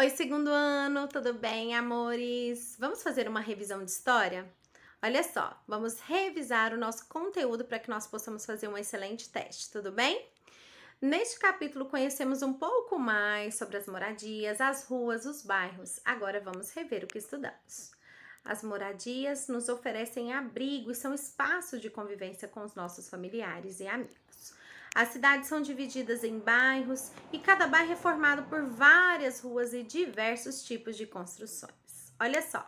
Oi, segundo ano, tudo bem, amores? Vamos fazer uma revisão de história? Olha só, vamos revisar o nosso conteúdo para que nós possamos fazer um excelente teste, tudo bem? Neste capítulo conhecemos um pouco mais sobre as moradias, as ruas, os bairros. Agora vamos rever o que estudamos. As moradias nos oferecem abrigo e são espaço de convivência com os nossos familiares e amigos. As cidades são divididas em bairros e cada bairro é formado por várias ruas e diversos tipos de construções. Olha só,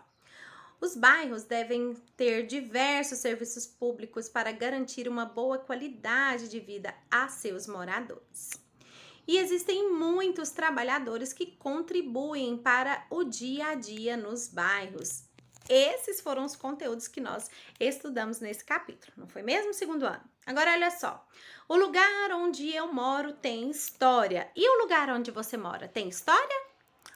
os bairros devem ter diversos serviços públicos para garantir uma boa qualidade de vida a seus moradores. E existem muitos trabalhadores que contribuem para o dia a dia nos bairros. Esses foram os conteúdos que nós estudamos nesse capítulo, não foi mesmo, segundo ano? Agora olha só. O lugar onde eu moro tem história. E o lugar onde você mora tem história?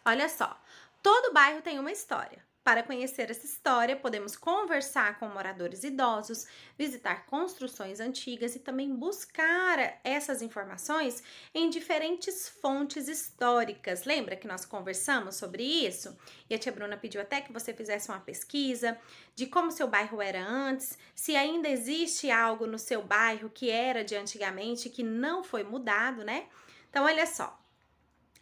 Olha só. Todo bairro tem uma história. Para conhecer essa história, podemos conversar com moradores idosos, visitar construções antigas e também buscar essas informações em diferentes fontes históricas. Lembra que nós conversamos sobre isso? E a tia Bruna pediu até que você fizesse uma pesquisa de como seu bairro era antes, se ainda existe algo no seu bairro que era de antigamente que não foi mudado, né? Então, olha só,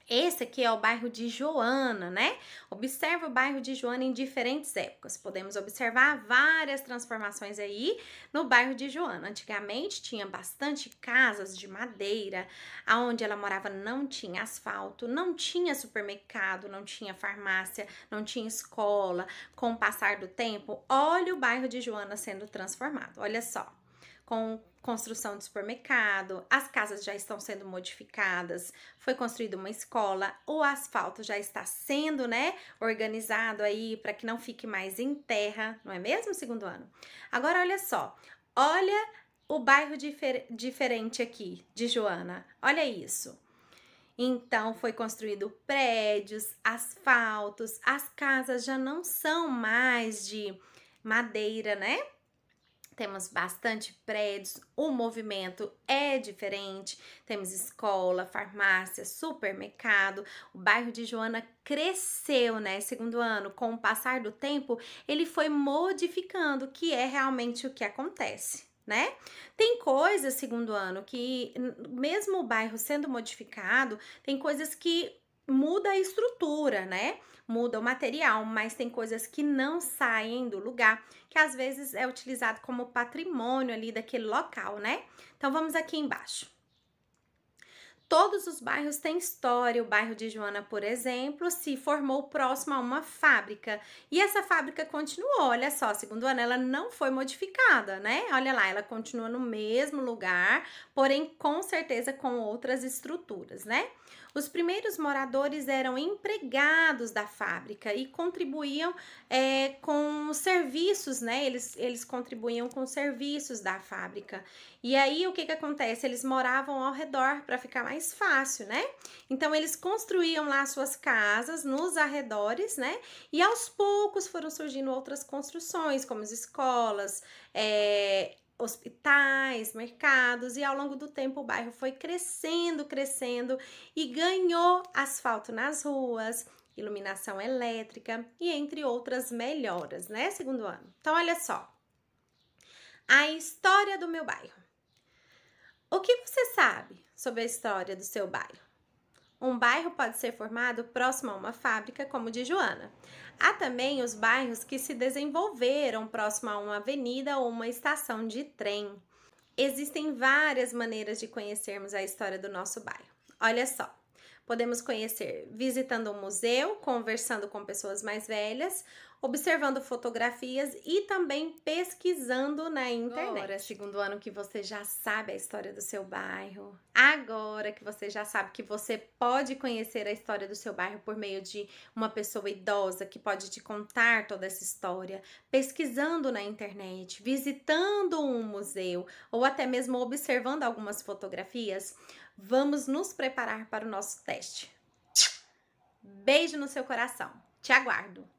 esse aqui é o bairro de Joana, né? Observa o bairro de Joana em diferentes épocas. Podemos observar várias transformações aí no bairro de Joana. Antigamente tinha bastante casas de madeira, aonde ela morava não tinha asfalto, não tinha supermercado, não tinha farmácia, não tinha escola. Com o passar do tempo, olha o bairro de Joana sendo transformado. Olha só com construção de supermercado, as casas já estão sendo modificadas, foi construída uma escola, o asfalto já está sendo, né, organizado aí para que não fique mais em terra, não é mesmo, segundo ano? Agora olha só, olha o bairro difer diferente aqui de Joana, olha isso. Então foi construído prédios, asfaltos, as casas já não são mais de madeira, né? temos bastante prédios, o movimento é diferente, temos escola, farmácia, supermercado. O bairro de Joana cresceu, né? Segundo ano, com o passar do tempo, ele foi modificando, que é realmente o que acontece. Né? Tem coisas, segundo ano, que mesmo o bairro sendo modificado, tem coisas que muda a estrutura, né? Muda o material, mas tem coisas que não saem do lugar, que às vezes é utilizado como patrimônio ali daquele local, né? Então vamos aqui embaixo. Todos os bairros têm história. O bairro de Joana, por exemplo, se formou próximo a uma fábrica e essa fábrica continuou. Olha só, segundo Ana, ela não foi modificada, né? Olha lá, ela continua no mesmo lugar, porém com certeza com outras estruturas, né? Os primeiros moradores eram empregados da fábrica e contribuíam é, com serviços, né? Eles, eles contribuíam com serviços da fábrica. E aí o que que acontece? Eles moravam ao redor para ficar mais mais fácil, né? Então eles construíam lá suas casas nos arredores, né? E aos poucos foram surgindo outras construções, como as escolas, é, hospitais, mercados, e ao longo do tempo o bairro foi crescendo, crescendo e ganhou asfalto nas ruas, iluminação elétrica e entre outras melhoras, né? Segundo ano. Então, olha só. A história do meu bairro. O que você sabe sobre a história do seu bairro? Um bairro pode ser formado próximo a uma fábrica, como de Joana. Há também os bairros que se desenvolveram próximo a uma avenida ou uma estação de trem. Existem várias maneiras de conhecermos a história do nosso bairro. Olha só, podemos conhecer visitando um museu, conversando com pessoas mais velhas observando fotografias e também pesquisando na internet. Agora, segundo ano que você já sabe a história do seu bairro, agora que você já sabe que você pode conhecer a história do seu bairro por meio de uma pessoa idosa que pode te contar toda essa história, pesquisando na internet, visitando um museu ou até mesmo observando algumas fotografias, vamos nos preparar para o nosso teste. Beijo no seu coração. Te aguardo!